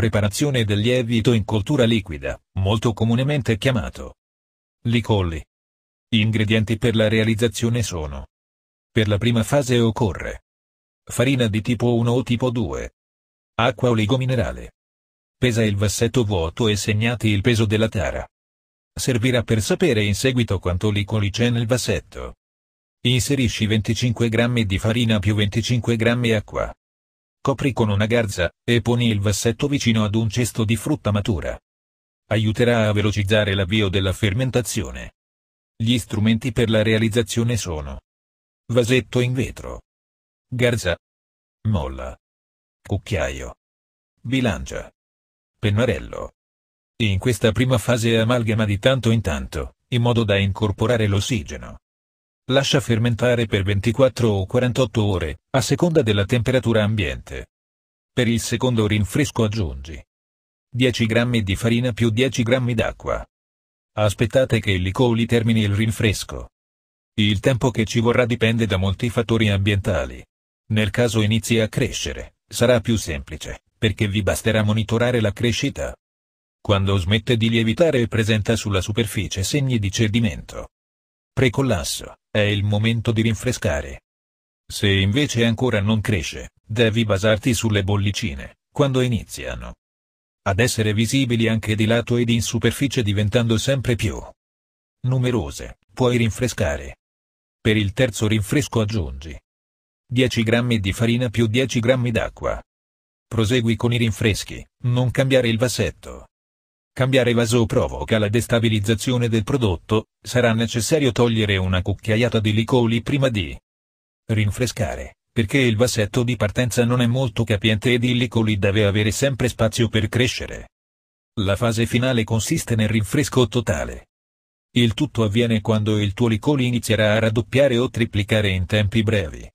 Preparazione del lievito in coltura liquida, molto comunemente chiamato licolli. Gli ingredienti per la realizzazione sono Per la prima fase occorre farina di tipo 1 o tipo 2, acqua oligominerale. Pesa il vassetto vuoto e segnati il peso della tara. Servirà per sapere in seguito quanto licoli c'è nel vassetto. Inserisci 25 g di farina più 25 g acqua coprì con una garza, e poni il vassetto vicino ad un cesto di frutta matura. Aiuterà a velocizzare l'avvio della fermentazione. Gli strumenti per la realizzazione sono vasetto in vetro, garza, molla, cucchiaio, bilancia, pennarello. In questa prima fase amalgama di tanto in tanto, in modo da incorporare l'ossigeno. Lascia fermentare per 24 o 48 ore, a seconda della temperatura ambiente. Per il secondo rinfresco aggiungi 10 g di farina più 10 g d'acqua. Aspettate che il licoli termini il rinfresco. Il tempo che ci vorrà dipende da molti fattori ambientali. Nel caso inizi a crescere, sarà più semplice, perché vi basterà monitorare la crescita. Quando smette di lievitare presenta sulla superficie segni di cedimento. Precollasso è il momento di rinfrescare. Se invece ancora non cresce, devi basarti sulle bollicine, quando iniziano ad essere visibili anche di lato ed in superficie diventando sempre più numerose, puoi rinfrescare. Per il terzo rinfresco aggiungi 10 g di farina più 10 g d'acqua. Prosegui con i rinfreschi, non cambiare il vasetto. Cambiare vaso provoca la destabilizzazione del prodotto, sarà necessario togliere una cucchiaiata di licoli prima di rinfrescare, perché il vasetto di partenza non è molto capiente ed il licoli deve avere sempre spazio per crescere. La fase finale consiste nel rinfresco totale. Il tutto avviene quando il tuo licoli inizierà a raddoppiare o triplicare in tempi brevi.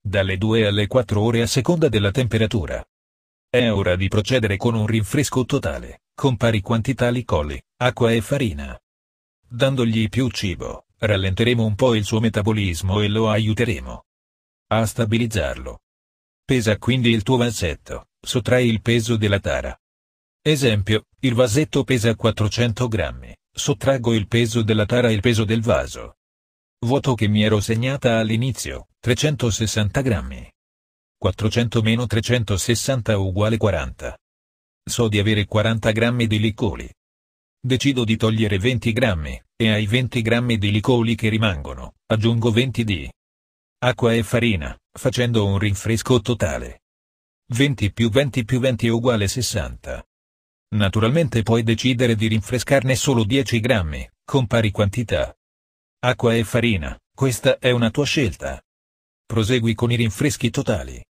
Dalle 2 alle 4 ore a seconda della temperatura. È ora di procedere con un rinfresco totale con pari quantità licoli, acqua e farina. Dandogli più cibo, rallenteremo un po' il suo metabolismo e lo aiuteremo a stabilizzarlo. Pesa quindi il tuo vasetto, sottrai il peso della tara. Esempio, il vasetto pesa 400 grammi, sottraggo il peso della tara e il peso del vaso. Vuoto che mi ero segnata all'inizio, 360 grammi. 400 meno 360 uguale 40. So di avere 40 grammi di licoli. Decido di togliere 20 grammi, e ai 20 grammi di licoli che rimangono, aggiungo 20 di acqua e farina, facendo un rinfresco totale. 20 più 20 più 20 è uguale 60. Naturalmente puoi decidere di rinfrescarne solo 10 grammi, con pari quantità. Acqua e farina, questa è una tua scelta. Prosegui con i rinfreschi totali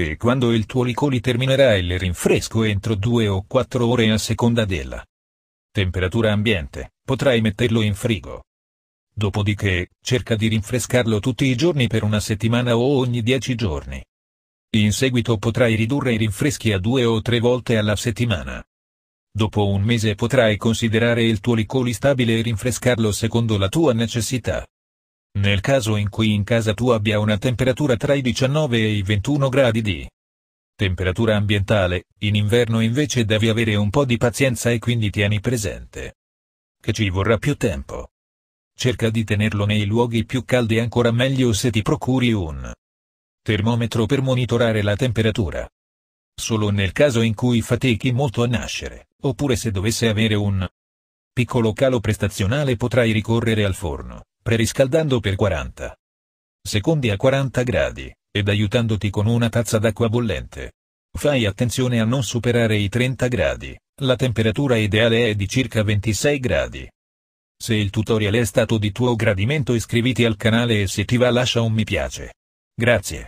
e quando il tuo licoli terminerà il rinfresco entro 2 o 4 ore a seconda della temperatura ambiente, potrai metterlo in frigo. Dopodiché, cerca di rinfrescarlo tutti i giorni per una settimana o ogni 10 giorni. In seguito potrai ridurre i rinfreschi a 2 o 3 volte alla settimana. Dopo un mese potrai considerare il tuo licoli stabile e rinfrescarlo secondo la tua necessità. Nel caso in cui in casa tu abbia una temperatura tra i 19 e i 21 gradi di temperatura ambientale, in inverno invece devi avere un po' di pazienza e quindi tieni presente che ci vorrà più tempo. Cerca di tenerlo nei luoghi più caldi ancora meglio se ti procuri un termometro per monitorare la temperatura. Solo nel caso in cui fatichi molto a nascere, oppure se dovesse avere un piccolo calo prestazionale potrai ricorrere al forno, preriscaldando per 40 secondi a 40 gradi, ed aiutandoti con una tazza d'acqua bollente. Fai attenzione a non superare i 30 gradi, la temperatura ideale è di circa 26 gradi. Se il tutorial è stato di tuo gradimento iscriviti al canale e se ti va lascia un mi piace. Grazie.